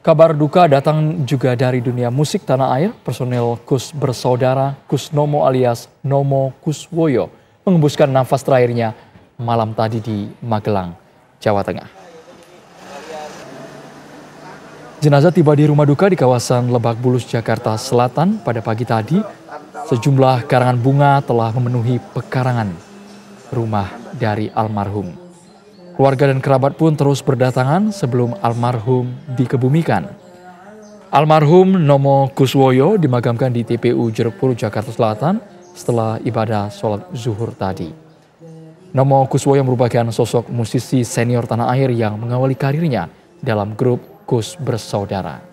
Kabar duka datang juga dari dunia musik tanah air. personel Kus bersaudara Nomo alias Nomo Kuswoyo mengembuskan nafas terakhirnya malam tadi di Magelang, Jawa Tengah. Jenazah tiba di rumah duka di kawasan Lebak Bulus, Jakarta Selatan pada pagi tadi. Sejumlah karangan bunga telah memenuhi pekarangan rumah dari almarhum. Keluarga dan kerabat pun terus berdatangan sebelum almarhum dikebumikan. Almarhum Nomo Kuswoyo dimakamkan di TPU Jeruk Purut, Jakarta Selatan setelah ibadah sholat zuhur tadi. Nomo Kuswoyo merupakan sosok musisi senior tanah air yang mengawali karirnya dalam grup Kus Bersaudara.